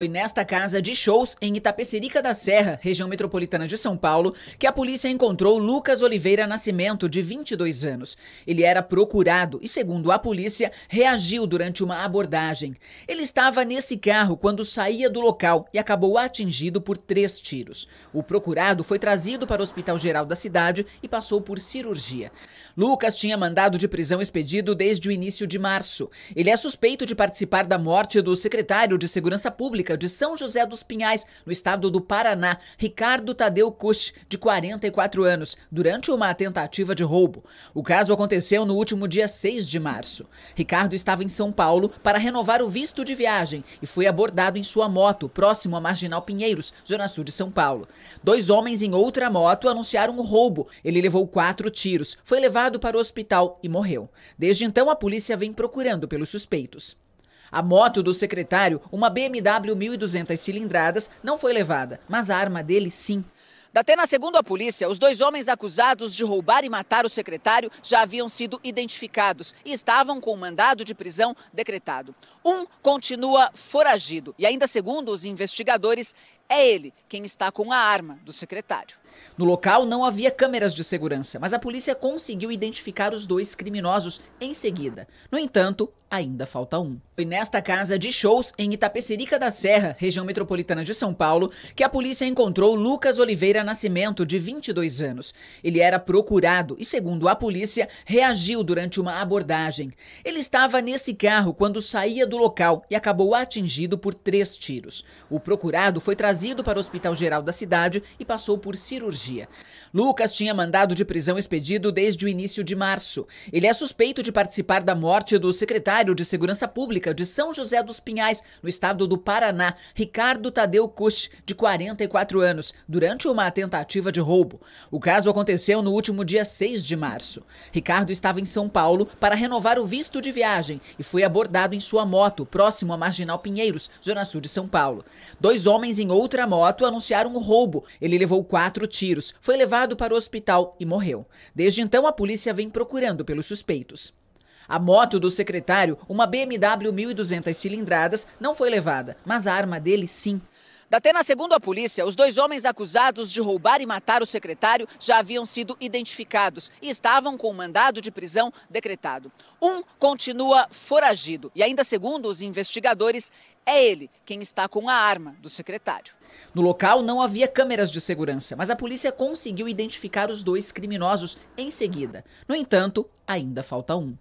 Foi nesta casa de shows em Itapecerica da Serra, região metropolitana de São Paulo, que a polícia encontrou Lucas Oliveira Nascimento, de 22 anos. Ele era procurado e, segundo a polícia, reagiu durante uma abordagem. Ele estava nesse carro quando saía do local e acabou atingido por três tiros. O procurado foi trazido para o Hospital Geral da cidade e passou por cirurgia. Lucas tinha mandado de prisão expedido desde o início de março. Ele é suspeito de participar da morte do secretário de Segurança Pública Pública de São José dos Pinhais, no estado do Paraná, Ricardo Tadeu Kusch, de 44 anos, durante uma tentativa de roubo. O caso aconteceu no último dia 6 de março. Ricardo estava em São Paulo para renovar o visto de viagem e foi abordado em sua moto, próximo à Marginal Pinheiros, zona sul de São Paulo. Dois homens em outra moto anunciaram o roubo. Ele levou quatro tiros, foi levado para o hospital e morreu. Desde então, a polícia vem procurando pelos suspeitos. A moto do secretário, uma BMW 1.200 cilindradas, não foi levada, mas a arma dele sim. Datena, segundo a polícia, os dois homens acusados de roubar e matar o secretário já haviam sido identificados e estavam com o mandado de prisão decretado. Um continua foragido e, ainda segundo os investigadores, é ele quem está com a arma do secretário. No local não havia câmeras de segurança, mas a polícia conseguiu identificar os dois criminosos em seguida. No entanto, ainda falta um. Foi nesta casa de shows em Itapecerica da Serra, região metropolitana de São Paulo, que a polícia encontrou Lucas Oliveira Nascimento, de 22 anos. Ele era procurado e, segundo a polícia, reagiu durante uma abordagem. Ele estava nesse carro quando saía do local e acabou atingido por três tiros. O procurado foi trazido para o Hospital Geral da cidade e passou por cirurgia cirurgia. Lucas tinha mandado de prisão expedido desde o início de março. Ele é suspeito de participar da morte do secretário de Segurança Pública de São José dos Pinhais, no estado do Paraná, Ricardo Tadeu Kush, de 44 anos, durante uma tentativa de roubo. O caso aconteceu no último dia 6 de março. Ricardo estava em São Paulo para renovar o visto de viagem e foi abordado em sua moto, próximo à Marginal Pinheiros, zona sul de São Paulo. Dois homens em outra moto anunciaram o roubo. Ele levou quatro tiros, foi levado para o hospital e morreu. Desde então, a polícia vem procurando pelos suspeitos. A moto do secretário, uma BMW 1.200 cilindradas, não foi levada, mas a arma dele sim. Datena, segundo a polícia, os dois homens acusados de roubar e matar o secretário já haviam sido identificados e estavam com o um mandado de prisão decretado. Um continua foragido e, ainda segundo os investigadores, é ele quem está com a arma do secretário. No local não havia câmeras de segurança, mas a polícia conseguiu identificar os dois criminosos em seguida. No entanto, ainda falta um.